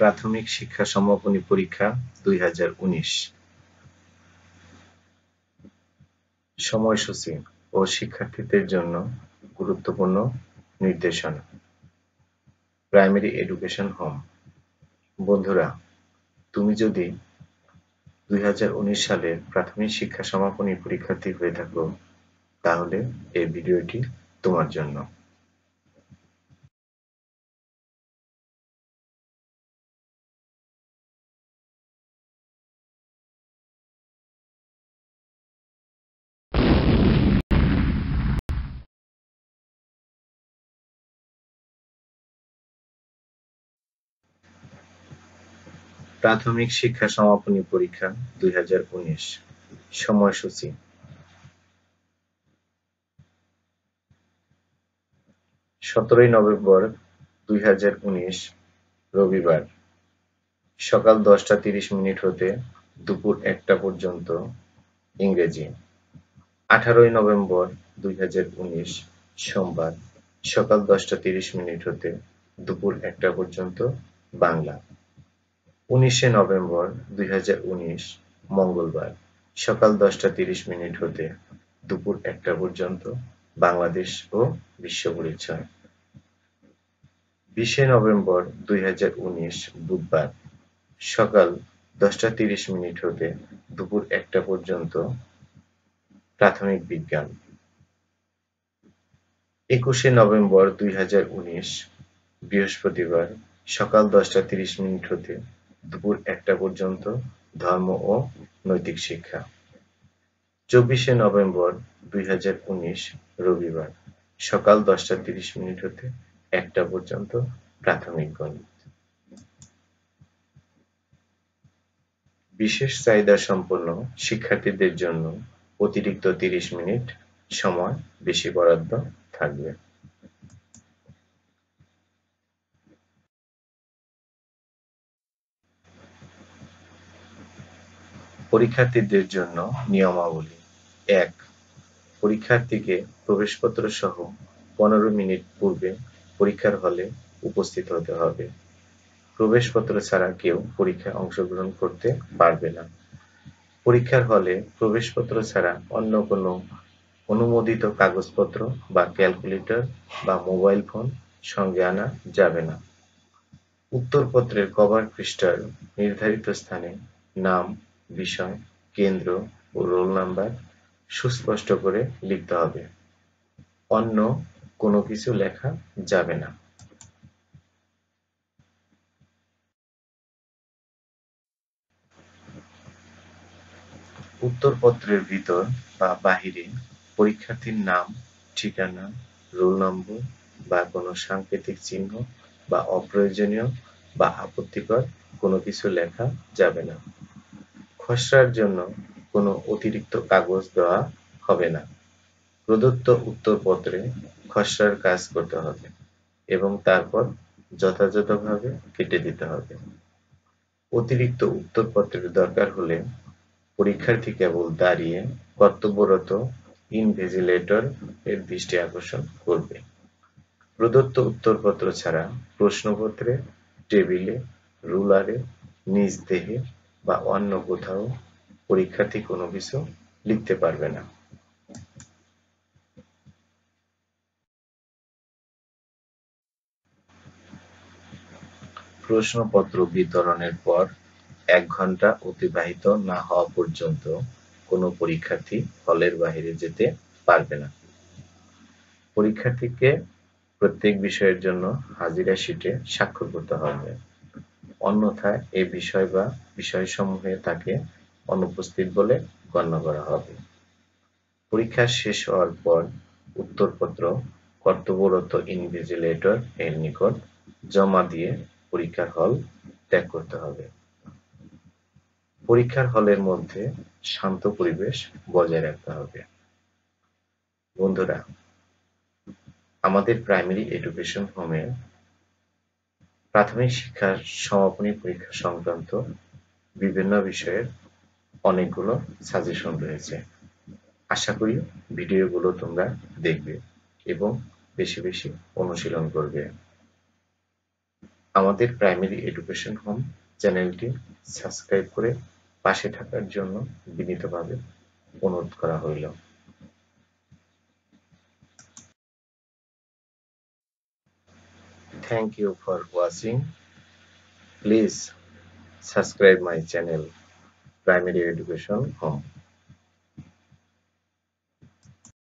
প্রাথমিক শিক্ষা সমাপনী পরীক্ষা দুই সময়সূচি ও শিক্ষার্থীদের জন্য গুরুত্বপূর্ণ নির্দেশনা প্রাইমারি এডুকেশন হোম বন্ধুরা তুমি যদি দুই সালের প্রাথমিক শিক্ষা সমাপনী পরীক্ষার্থী হয়ে থাকো তাহলে এই ভিডিওটি তোমার জন্য প্রাথমিক শিক্ষা সমাপনী পরীক্ষা দুই সময়সূচি সতেরোই নভেম্বর দুই রবিবার সকাল দশটা তিরিশ মিনিট হতে দুপুর একটা পর্যন্ত ইংরেজি আঠারোই নভেম্বর দুই সোমবার সকাল দশটা তিরিশ মিনিট হতে দুপুর একটা পর্যন্ত বাংলা উনিশে নভেম্বর দুই মঙ্গলবার সকাল দশটা তিরিশ মিনিট হতে দুপুর একটা পর্যন্ত বাংলাদেশ ও বিশ্ব পরিচয় বিশে নভেম্বর দুই বুধবার সকাল দশটা তিরিশ মিনিট হতে দুপুর একটা পর্যন্ত প্রাথমিক বিজ্ঞান একুশে নভেম্বর দুই বৃহস্পতিবার সকাল দশটা তিরিশ মিনিট হতে দুপুর একটা পর্যন্ত ধর্ম ও নৈতিক শিক্ষা চব্বিশে নভেম্বর দুই রবিবার সকাল দশটা তিরিশ মিনিট হতে একটা পর্যন্ত প্রাথমিক গণিত বিশেষ চাহিদা সম্পন্ন শিক্ষার্থীদের জন্য অতিরিক্ত তিরিশ মিনিট সময় বেশি বরাদ্দ থাকবে পরীক্ষার্থীদের জন্য নিয়মাবলী এক পরীক্ষার্থীকে প্রবেশপত্র সহ পনেরো মিনিট পূর্বে পরীক্ষার হলে উপস্থিত হতে হবে প্রবেশপত্র ছাড়া কেউ পরীক্ষায় অংশগ্রহণ করতে পারবে না পরীক্ষার হলে প্রবেশপত্র ছাড়া অন্য কোনো অনুমোদিত কাগজপত্র বা ক্যালকুলেটর বা মোবাইল ফোন সঙ্গে আনা যাবে না উত্তরপত্রের কভার পৃষ্ঠার নির্ধারিত স্থানে নাম বিষয়, কেন্দ্র ও রোল নাম্বার সুস্পষ্ট করে লিখতে হবে, অন্য কোনো কিছু লেখা যাবে না। উত্তরপত্রের ভিতর বা বাহিরে পরীক্ষার্থীর নাম, ঠিকানা, রোল নম্বর বা কোনো সাংকেতিক চিহ্ন বা অপ্রয়োজনীয় বা আপত্তিকর কোনো কিছু লেখা যাবে না। খসড়ার জন্য কোনো অতিরিক্ত কাগজ দেওয়া হবে না প্রদত্ত উত্তরপত্রে খসড়ার কাজ করতে হবে এবং তারপর যথাযথভাবে কেটে দিতে হবে অতিরিক্ত উত্তরপত্রের দরকার হলে পরীক্ষার্থী কেবল দাঁড়িয়ে কর্তব্যরত ইনভেজিলেটর এর দৃষ্টি আকর্ষণ করবে প্রদত্ত উত্তরপত্র ছাড়া প্রশ্নপত্রে টেবিলে রুলারে নিজ দেহে বা অন্য কোথাও পরীক্ষার্থী কোনো কিছু লিখতে পারবে না প্রশ্নপত্র বিতরণের পর এক ঘন্টা অতিবাহিত না হওয়া পর্যন্ত কোনো পরীক্ষার্থী হলের বাহিরে যেতে পারবে না পরীক্ষার্থীকে প্রত্যেক বিষয়ের জন্য হাজিরা শিটে স্বাক্ষর করতে হবে অন্যথায় এ বিষয় বা বিষয়সমূহে তাকে অনুপস্থিত বলে গণ্য করা হবে পরীক্ষা শেষ হওয়ার পর উত্তরপত্র কর্তব্যরত ইনভিজিলেটর এর নিকট জমা দিয়ে পরীক্ষার হল ত্যাগ করতে হবে পরীক্ষার হলের মধ্যে শান্ত পরিবেশ বজায় রাখতে হবে বন্ধুরা আমাদের প্রাইমারি এডুকেশন হোমে প্রাথমিক শিক্ষার সমাপনী পরীক্ষা সংক্রান্ত বিভিন্ন বিষয়ের অনেকগুলো সাজেশন রয়েছে আশা করি ভিডিওগুলো তোমরা দেখবে এবং বেশি বেশি অনুশীলন করবে আমাদের প্রাইমারি এডুকেশন হোম চ্যানেলটি সাবস্ক্রাইব করে পাশে থাকার জন্য বিনীতভাবে অনুরোধ করা হইল Thank you for watching. Please subscribe my channel Primary Education Home.